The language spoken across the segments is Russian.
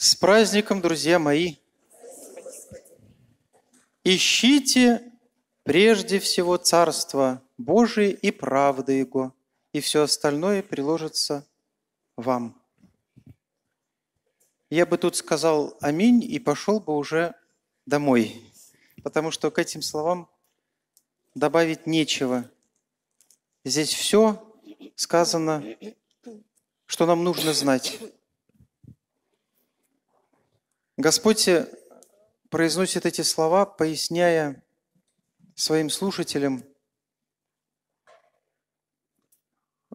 С праздником, друзья мои! Ищите прежде всего Царство Божие и правды Его, и все остальное приложится вам. Я бы тут сказал «Аминь» и пошел бы уже домой, потому что к этим словам добавить нечего. Здесь все сказано, что нам нужно знать. Господь произносит эти слова, поясняя своим слушателям,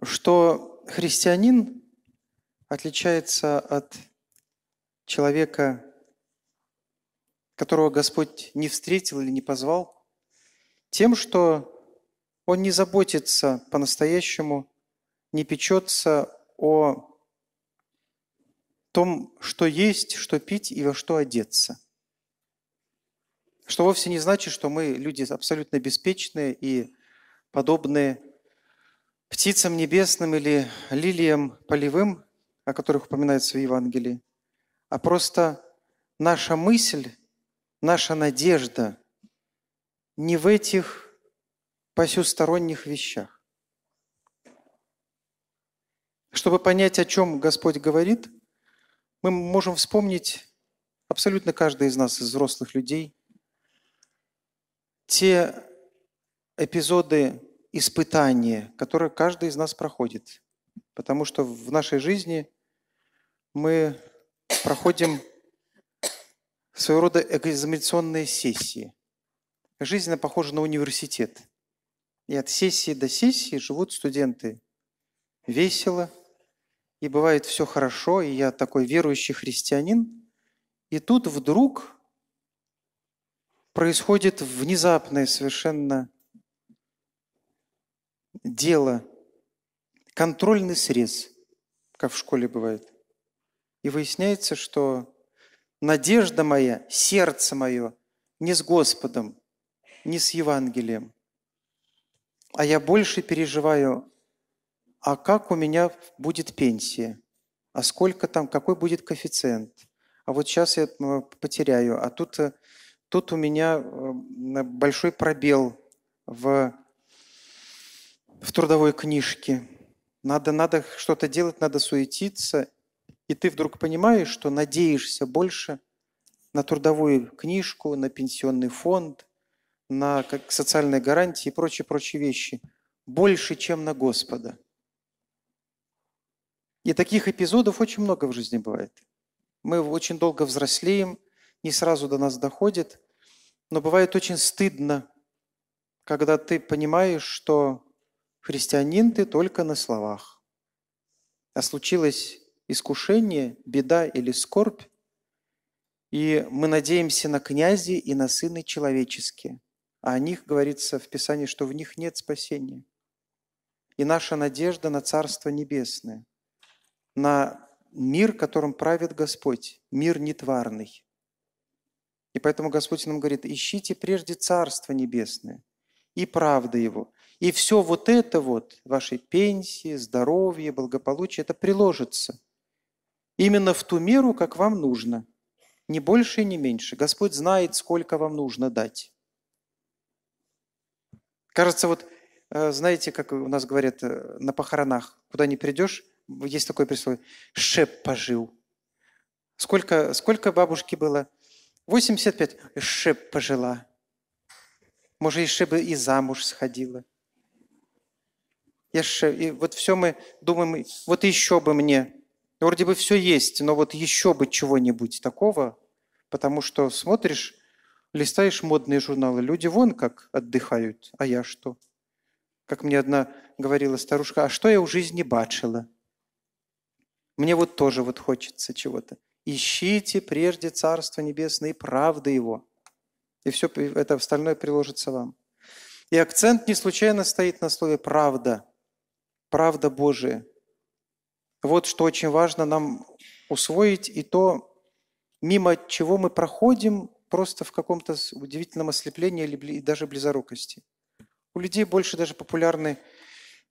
что христианин отличается от человека, которого Господь не встретил или не позвал, тем, что он не заботится по-настоящему, не печется о том, что есть, что пить и во что одеться. Что вовсе не значит, что мы люди абсолютно беспечные и подобные птицам небесным или лилиям полевым, о которых упоминается в Евангелии, а просто наша мысль, наша надежда не в этих посюсторонних вещах. Чтобы понять, о чем Господь говорит – мы можем вспомнить, абсолютно каждый из нас, из взрослых людей, те эпизоды испытания, которые каждый из нас проходит. Потому что в нашей жизни мы проходим своего рода экзаменационные сессии. Жизнь она похожа на университет. И от сессии до сессии живут студенты весело – и бывает все хорошо, и я такой верующий христианин, и тут вдруг происходит внезапное совершенно дело, контрольный срез, как в школе бывает. И выясняется, что надежда моя, сердце мое не с Господом, не с Евангелием, а я больше переживаю а как у меня будет пенсия, а сколько там, какой будет коэффициент, а вот сейчас я потеряю, а тут, э, тут у меня э, большой пробел в, в трудовой книжке. Надо, надо что-то делать, надо суетиться. И ты вдруг понимаешь, что надеешься больше на трудовую книжку, на пенсионный фонд, на как социальные гарантии и прочие-прочие вещи. Больше, чем на Господа – и таких эпизодов очень много в жизни бывает. Мы очень долго взрослеем, не сразу до нас доходит, но бывает очень стыдно, когда ты понимаешь, что христианин ты только на словах. А случилось искушение, беда или скорбь, и мы надеемся на князи и на сыны человеческие. А о них говорится в Писании, что в них нет спасения. И наша надежда на Царство Небесное – на мир, которым правит Господь, мир нетварный. И поэтому Господь нам говорит, ищите прежде Царство Небесное и правда Его. И все вот это вот, ваши пенсии, здоровье, благополучие, это приложится. Именно в ту меру, как вам нужно. Ни больше и ни меньше. Господь знает, сколько вам нужно дать. Кажется, вот э, знаете, как у нас говорят э, на похоронах, куда не придешь, есть такой присловие, шеп пожил. Сколько, сколько бабушки было? 85. Шеп пожила. Может, еще бы и замуж сходила. Я же, и вот все мы думаем, вот еще бы мне. Вроде бы все есть, но вот еще бы чего-нибудь такого, потому что смотришь, листаешь модные журналы, люди вон как отдыхают, а я что? Как мне одна говорила старушка, а что я у жизни бачила? Мне вот тоже вот хочется чего-то. Ищите прежде Царство Небесное и правды Его. И все это остальное приложится вам. И акцент не случайно стоит на слове «правда». Правда Божия. Вот что очень важно нам усвоить, и то, мимо чего мы проходим, просто в каком-то удивительном ослеплении или даже близорукости. У людей больше даже популярны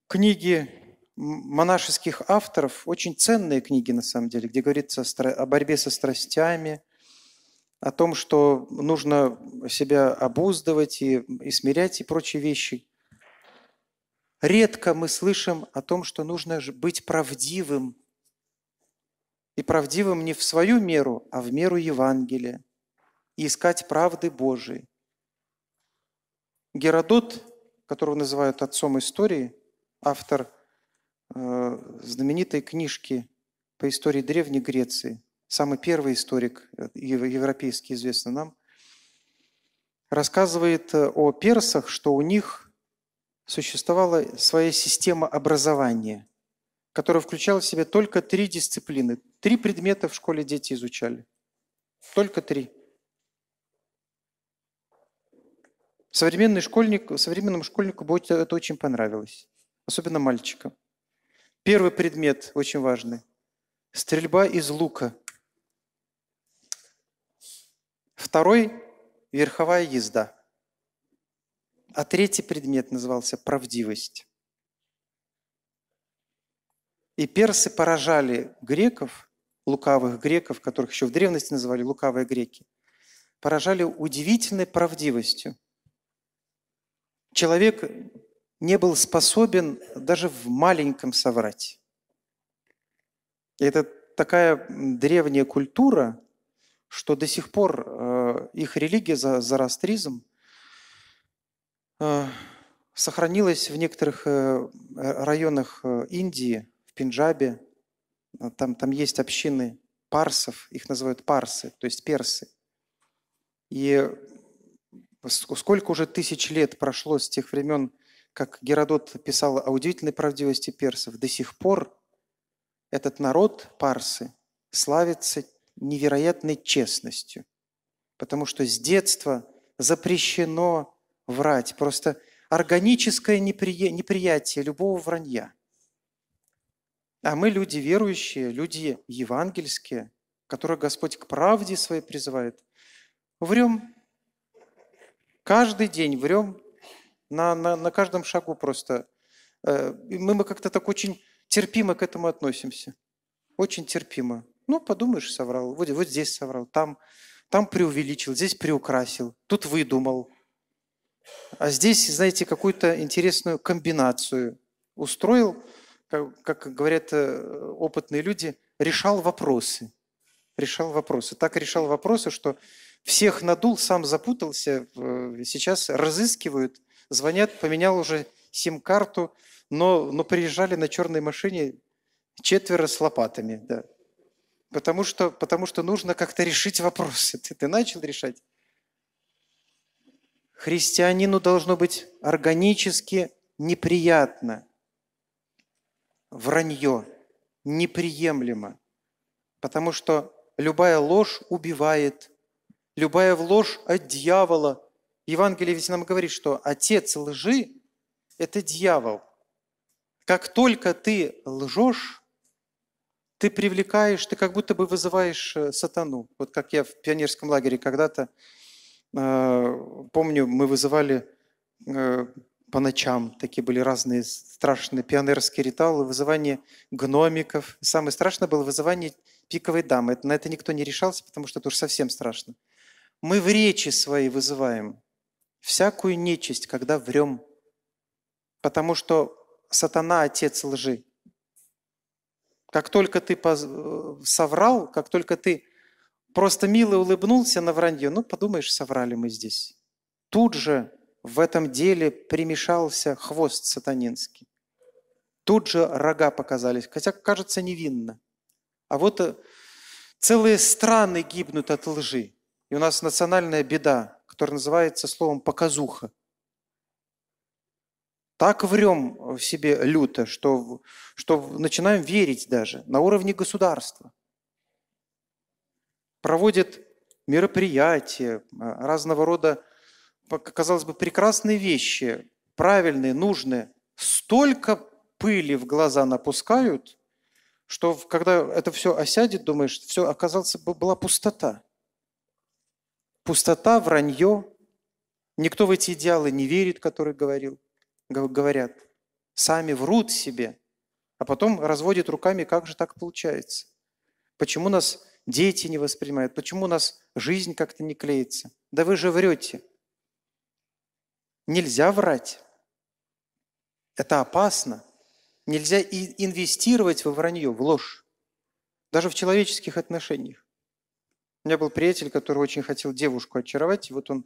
книги монашеских авторов очень ценные книги, на самом деле, где говорится о борьбе со страстями, о том, что нужно себя обуздывать и, и смирять и прочие вещи. Редко мы слышим о том, что нужно быть правдивым. И правдивым не в свою меру, а в меру Евангелия. И искать правды Божией. Геродот, которого называют отцом истории, автор – Э, знаменитой книжки по истории Древней Греции. Самый первый историк, э, европейский известный нам, рассказывает э, о персах, что у них существовала своя система образования, которая включала в себя только три дисциплины. Три предмета в школе дети изучали. Только три. Современный школьник, современному школьнику будет это очень понравилось, особенно мальчикам. Первый предмет очень важный. Стрельба из лука. Второй – верховая езда. А третий предмет назывался правдивость. И персы поражали греков, лукавых греков, которых еще в древности называли лукавые греки, поражали удивительной правдивостью. Человек не был способен даже в маленьком соврать. И это такая древняя культура, что до сих пор э, их религия, за, зарастризм, э, сохранилась в некоторых э, районах Индии, в Пенджабе. Там, там есть общины парсов, их называют парсы, то есть персы. И сколько уже тысяч лет прошло с тех времен, как Геродот писал о удивительной правдивости персов, до сих пор этот народ, парсы, славится невероятной честностью, потому что с детства запрещено врать, просто органическое неприятие любого вранья. А мы люди верующие, люди евангельские, которых Господь к правде своей призывает. Врем. Каждый день врем на, на, на каждом шагу просто. Э, мы, мы как-то так очень терпимо к этому относимся. Очень терпимо. Ну, подумаешь, соврал. Вот, вот здесь соврал, там, там преувеличил, здесь приукрасил, тут выдумал. А здесь, знаете, какую-то интересную комбинацию устроил, как, как говорят э, опытные люди, решал вопросы. Решал вопросы. Так решал вопросы, что всех надул, сам запутался. Э, сейчас разыскивают – звонят, поменял уже сим-карту, но, но приезжали на черной машине четверо с лопатами, да. Потому что, потому что нужно как-то решить вопросы. Ты, ты начал решать? Христианину должно быть органически неприятно. Вранье неприемлемо. Потому что любая ложь убивает, любая ложь от дьявола, Евангелие ведь нам говорит, что отец лжи – это дьявол. Как только ты лжешь, ты привлекаешь, ты как будто бы вызываешь э, сатану. Вот как я в пионерском лагере когда-то, э, помню, мы вызывали э, по ночам, такие были разные страшные пионерские ритуалы, вызывание гномиков. самое страшное было вызывание пиковой дамы. на это никто не решался, потому что это уж совсем страшно. Мы в речи свои вызываем всякую нечисть, когда врем, потому что сатана – отец лжи. Как только ты э, соврал, как только ты просто мило улыбнулся на вранье, ну, подумаешь, соврали мы здесь. Тут же в этом деле примешался хвост сатанинский. Тут же рога показались, хотя кажется невинно. А вот э, целые страны гибнут от лжи. И у нас национальная беда которое называется словом «показуха». Так врем в себе люто, что, что начинаем верить даже на уровне государства. Проводят мероприятия, а, разного рода, казалось бы, прекрасные вещи, правильные, нужные. Столько пыли в глаза напускают, что когда это все осядет, думаешь, все оказалось бы была пустота – Пустота, вранье. Никто в эти идеалы не верит, которые говорил, говорят. Сами врут себе, а потом разводят руками, как же так получается. Почему нас дети не воспринимают, почему у нас жизнь как-то не клеится. Да вы же врете. Нельзя врать. Это опасно. Нельзя инвестировать во вранье, в ложь. Даже в человеческих отношениях. У меня был приятель, который очень хотел девушку очаровать, и вот он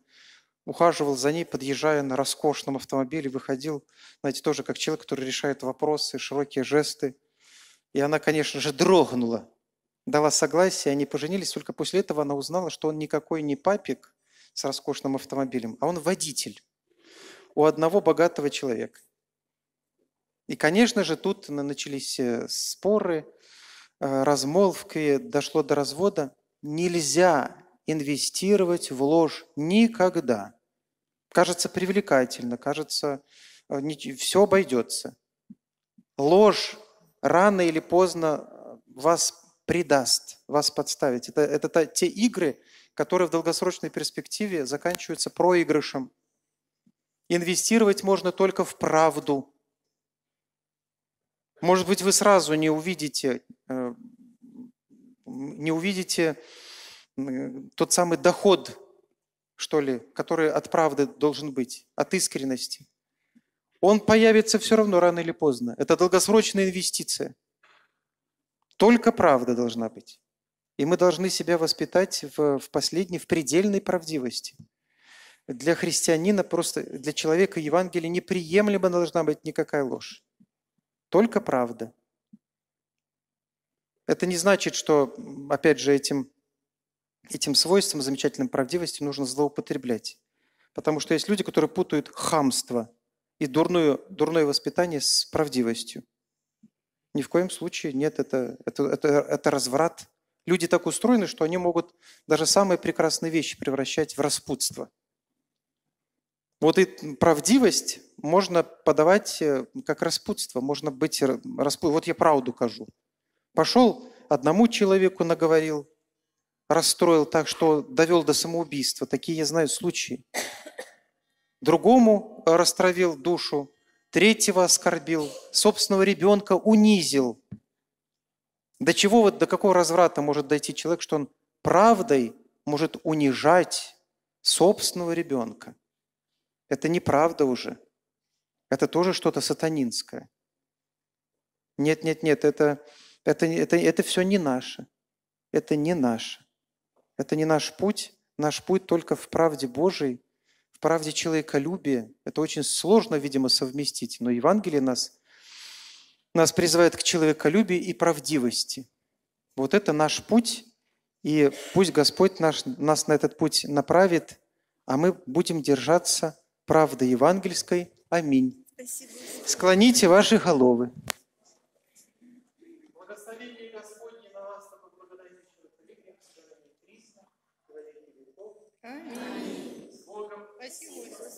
ухаживал за ней, подъезжая на роскошном автомобиле, выходил, знаете, тоже как человек, который решает вопросы, широкие жесты. И она, конечно же, дрогнула, дала согласие, они поженились, только после этого она узнала, что он никакой не папик с роскошным автомобилем, а он водитель у одного богатого человека. И, конечно же, тут начались э, споры, э, размолвки, дошло до развода нельзя инвестировать в ложь никогда. Кажется привлекательно, кажется, э, все обойдется. Ложь рано или поздно э, вас предаст, вас подставит. Это, это та, те игры, которые в долгосрочной перспективе заканчиваются проигрышем. Инвестировать можно только в правду. Может быть, вы сразу не увидите э, не увидите э, тот самый доход, что ли, который от правды должен быть, от искренности. Он появится все равно рано или поздно. Это долгосрочная инвестиция. Только правда должна быть. И мы должны себя воспитать в, в последней, в предельной правдивости. Для христианина, просто для человека Евангелие неприемлема должна быть никакая ложь. Только правда. Это не значит, что, опять же, этим, этим свойством замечательной правдивости нужно злоупотреблять. Потому что есть люди, которые путают хамство и дурную, дурное воспитание с правдивостью. Ни в коем случае нет, это, это, это, это разврат. Люди так устроены, что они могут даже самые прекрасные вещи превращать в распутство. Вот и правдивость можно подавать э, как распутство, можно быть распу... Вот я правду кажу. Пошел, одному человеку наговорил, расстроил так, что довел до самоубийства. Такие я знаю случаи. Другому растравил душу, третьего оскорбил, собственного ребенка унизил. До чего, вот до какого разврата может дойти человек, что он правдой может унижать собственного ребенка? Это неправда уже. Это тоже что-то сатанинское. Нет, нет, нет, это это, это, это все не наше. Это не наше. Это не наш путь. Наш путь только в правде Божией, в правде человеколюбия. Это очень сложно, видимо, совместить. Но Евангелие нас, нас призывает к человеколюбию и правдивости. Вот это наш путь, и пусть Господь наш, нас на этот путь направит, а мы будем держаться правды евангельской. Аминь. Спасибо. Склоните ваши головы. Спасибо.